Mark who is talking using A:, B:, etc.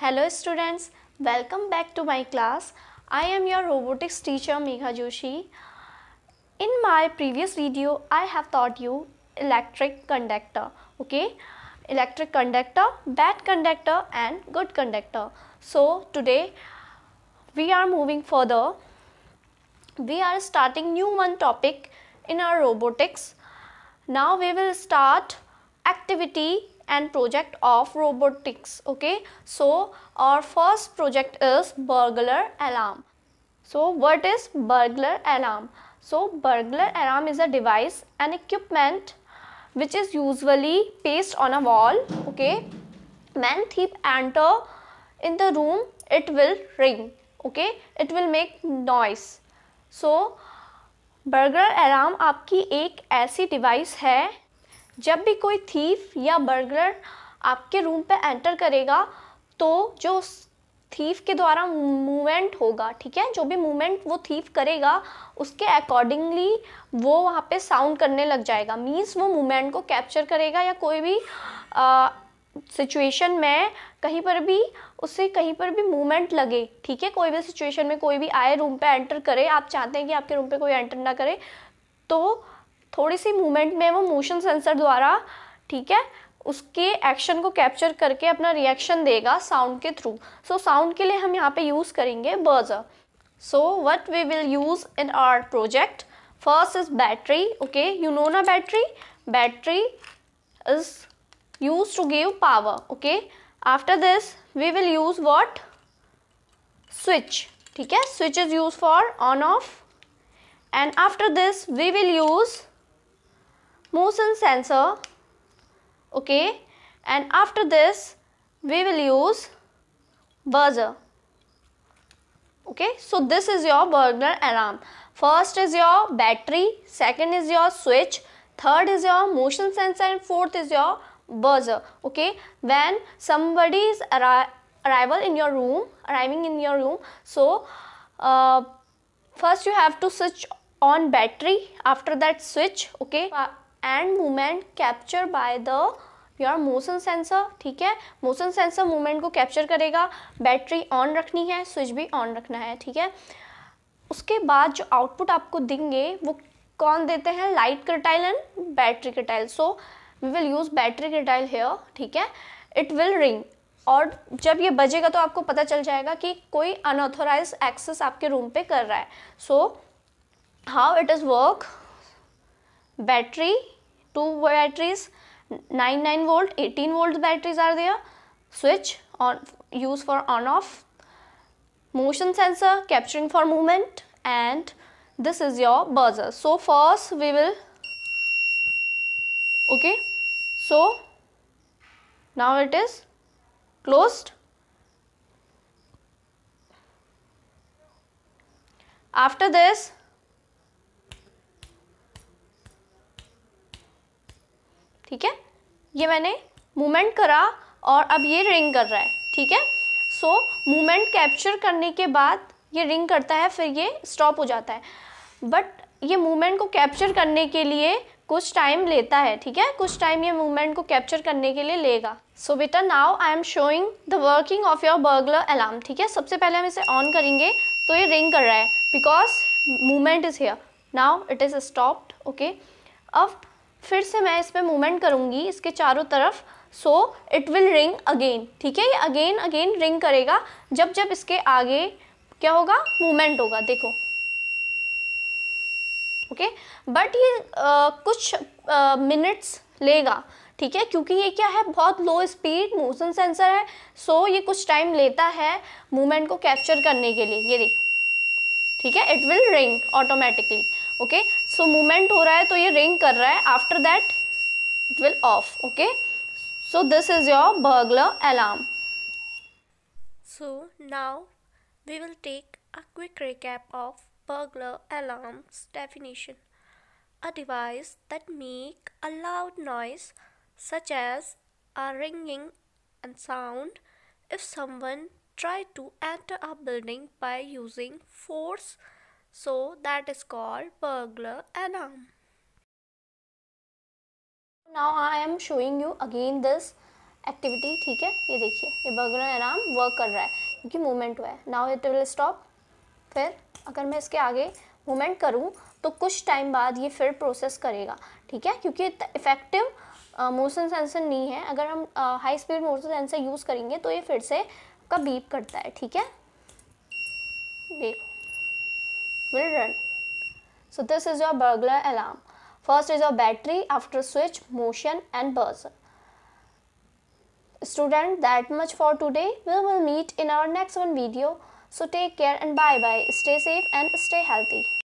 A: Hello students, welcome back to my class. I am your robotics teacher Megha Joshi. In my previous video, I have taught you electric conductor, okay? Electric conductor, bad conductor and good conductor. So today, we are moving further. We are starting new one topic in our robotics. Now we will start activity and project of robotics okay so our first project is burglar alarm so what is burglar alarm so burglar alarm is a device an equipment which is usually placed on a wall okay when thief enter in the room it will ring okay it will make noise so burglar alarm आपकी एक ऐसी device है जब भी कोई thief या burglar आपके room पे एंटर करेगा तो जो थीफ के द्वारा मूवमेंट होगा ठीक है जो भी मूवमेंट वो थीफ करेगा उसके अकॉर्डिंगली वो वहाँ पे साउंड करने लग जाएगा मीन्स वो मूवमेंट को कैप्चर करेगा या कोई भी सिचुएशन में कहीं पर भी उसे कहीं पर भी मूवमेंट लगे ठीक है कोई भी सिचुएशन में कोई भी आए रूम पे एंटर करे आप चाहते हैं कि आपके रूम पे कोई एंटर ना करे तो थोड़ी सी मूवमेंट में वो मोशन सेंसर द्वारा ठीक है उसके एक्शन को कैप्चर करके अपना रिएक्शन देगा साउंड के थ्रू सो साउंड के लिए हम यहाँ पे यूज़ करेंगे burglar so what we will use in our project first is battery okay you know ना battery battery is use to give power okay after this we will use what switch ठीक है switch is use for on off and after this we will use motion sensor okay and after this we will use buzzer okay so this is your burglar alarm first is your battery second is your switch third is your motion sensor and fourth is your buzzer okay when somebody is arri arrival in your room arriving in your room so uh, first you have to switch on battery after that switch okay and movement capture by the your motion sensor ठीक है motion sensor movement को capture करेगा battery on रखनी है switch भी on रखना है ठीक है उसके बाद जो आउटपुट आपको देंगे वो कौन देते हैं लाइट कटाइल एंड बैटरी करटाइल so we will use battery कटाइल हेयर ठीक है इट विल रिंग और जब ये बजेगा तो आपको पता चल जाएगा कि कोई अनऑथोराइज एक्सेस आपके रूम पे कर रहा है so how it is work battery two batteries 9 9 volt 18 volt batteries are there switch on use for on off motion sensor capturing for movement and this is your buzzer so first we will okay so now it is closed after this ठीक है ये मैंने movement करा और अब ये ring कर रहा है ठीक है सो मूवमेंट कैप्चर करने के बाद ये रिंग करता है फिर ये स्टॉप हो जाता है बट ये मूवमेंट को कैप्चर करने के लिए कुछ टाइम लेता है ठीक है कुछ टाइम ये मूवमेंट को कैप्चर करने के लिए लेगा सो बेटा now I am showing the working of your burglar alarm ठीक है सबसे पहले हम इसे ऑन करेंगे तो ये रिंग कर रहा है because movement is here now it is stopped okay अब फिर से मैं इस पर मूवमेंट करूँगी इसके चारों तरफ so it will ring again ठीक है ये अगेन अगेन रिंग करेगा जब जब इसके आगे क्या होगा मूवमेंट होगा देखो ओके okay? बट ये आ, कुछ मिनट्स लेगा ठीक है क्योंकि ये क्या है बहुत लो स्पीड मोशन सेंसर है सो ये कुछ टाइम लेता है मूवमेंट को कैप्चर करने के लिए ये देखो ठीक है it will ring automatically okay so movement हो रहा है तो ये रिंग कर रहा है after that it will off okay so this is your burglar alarm so now we will take a quick recap of burglar alarm definition a device that make a loud noise such as a ringing and sound if someone try to enter a building by using force so that is called burglar alarm. Now I am showing you again this activity ठीक है ये देखिए ये Bergner alarm work कर रहा है क्योंकि movement हुआ है नाउ इट विल स्टॉप फिर अगर मैं इसके आगे मूवमेंट करूँ तो कुछ टाइम बाद ये फिर प्रोसेस करेगा ठीक है क्योंकि इफेक्टिव मोशन सेंसर नहीं है अगर हम high speed motion sensor use करेंगे तो ये फिर से आपका बीप करता है ठीक है देखो will run so this is your burglar alarm first is your battery after switch motion and बर्स student that much for today we will meet in our next one video so take care and bye bye stay safe and stay healthy